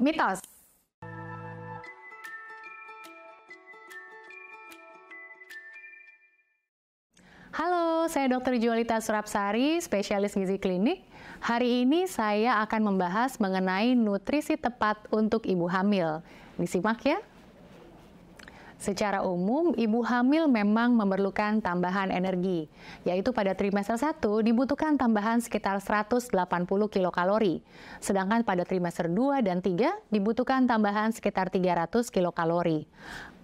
mitos. Halo, saya Dr. Jualita Surapsari, spesialis gizi klinik. Hari ini saya akan membahas mengenai nutrisi tepat untuk ibu hamil. Disimak ya. Secara umum, ibu hamil memang memerlukan tambahan energi, yaitu pada trimester 1 dibutuhkan tambahan sekitar 180 kilokalori, sedangkan pada trimester 2 dan 3 dibutuhkan tambahan sekitar 300 kilokalori.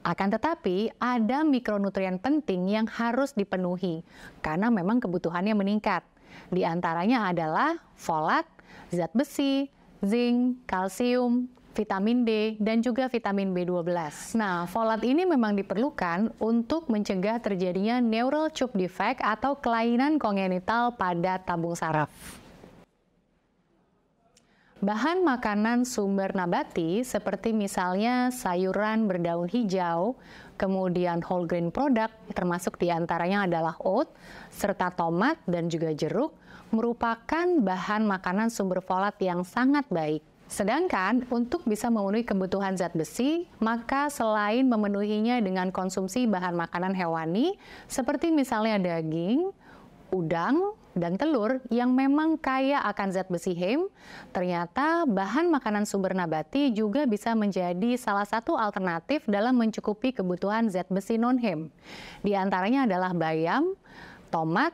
Akan tetapi, ada mikronutrien penting yang harus dipenuhi karena memang kebutuhannya meningkat. Di antaranya adalah folat, zat besi, zinc, kalsium, vitamin D, dan juga vitamin B12. Nah, folat ini memang diperlukan untuk mencegah terjadinya neural tube defect atau kelainan kongenital pada tabung saraf. Bahan makanan sumber nabati seperti misalnya sayuran berdaun hijau, kemudian whole grain product termasuk diantaranya adalah oat, serta tomat dan juga jeruk merupakan bahan makanan sumber folat yang sangat baik. Sedangkan untuk bisa memenuhi kebutuhan zat besi, maka selain memenuhinya dengan konsumsi bahan makanan hewani seperti misalnya daging, udang, dan telur yang memang kaya akan zat besi hem, ternyata bahan makanan sumber nabati juga bisa menjadi salah satu alternatif dalam mencukupi kebutuhan zat besi non hem. Di antaranya adalah bayam, tomat,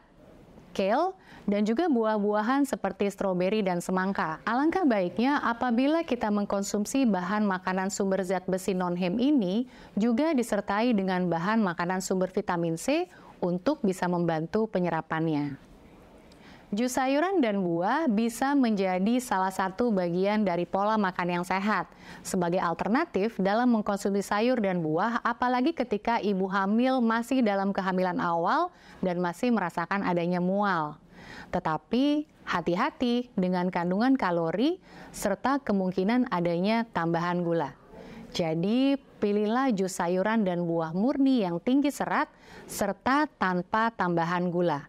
kale, dan juga buah-buahan seperti stroberi dan semangka. Alangkah baiknya apabila kita mengkonsumsi bahan makanan sumber zat besi non-hem ini juga disertai dengan bahan makanan sumber vitamin C untuk bisa membantu penyerapannya. Jus sayuran dan buah bisa menjadi salah satu bagian dari pola makan yang sehat. Sebagai alternatif dalam mengkonsumsi sayur dan buah, apalagi ketika ibu hamil masih dalam kehamilan awal dan masih merasakan adanya mual. Tetapi hati-hati dengan kandungan kalori serta kemungkinan adanya tambahan gula. Jadi, pilihlah jus sayuran dan buah murni yang tinggi serat serta tanpa tambahan gula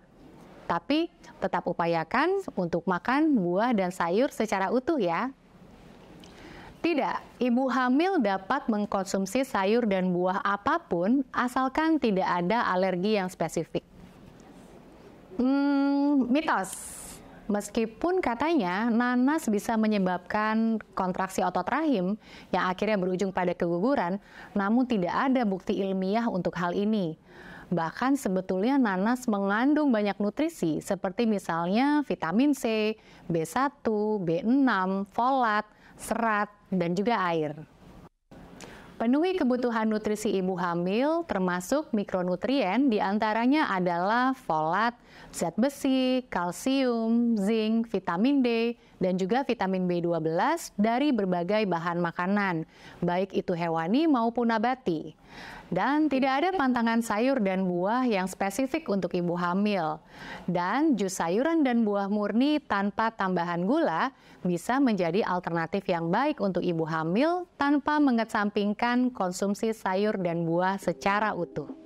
tapi tetap upayakan untuk makan buah dan sayur secara utuh ya. Tidak, ibu hamil dapat mengkonsumsi sayur dan buah apapun asalkan tidak ada alergi yang spesifik. Hmm, mitos. Meskipun katanya nanas bisa menyebabkan kontraksi otot rahim yang akhirnya berujung pada keguguran, namun tidak ada bukti ilmiah untuk hal ini. Bahkan sebetulnya nanas mengandung banyak nutrisi seperti misalnya vitamin C, B1, B6, folat, serat, dan juga air. Penuhi kebutuhan nutrisi ibu hamil termasuk mikronutrien diantaranya adalah folat, zat besi, kalsium, zinc, vitamin D, dan juga vitamin B12 dari berbagai bahan makanan, baik itu hewani maupun nabati. Dan tidak ada pantangan sayur dan buah yang spesifik untuk ibu hamil. Dan jus sayuran dan buah murni tanpa tambahan gula bisa menjadi alternatif yang baik untuk ibu hamil tanpa mengesampingkan makan konsumsi sayur dan buah secara utuh.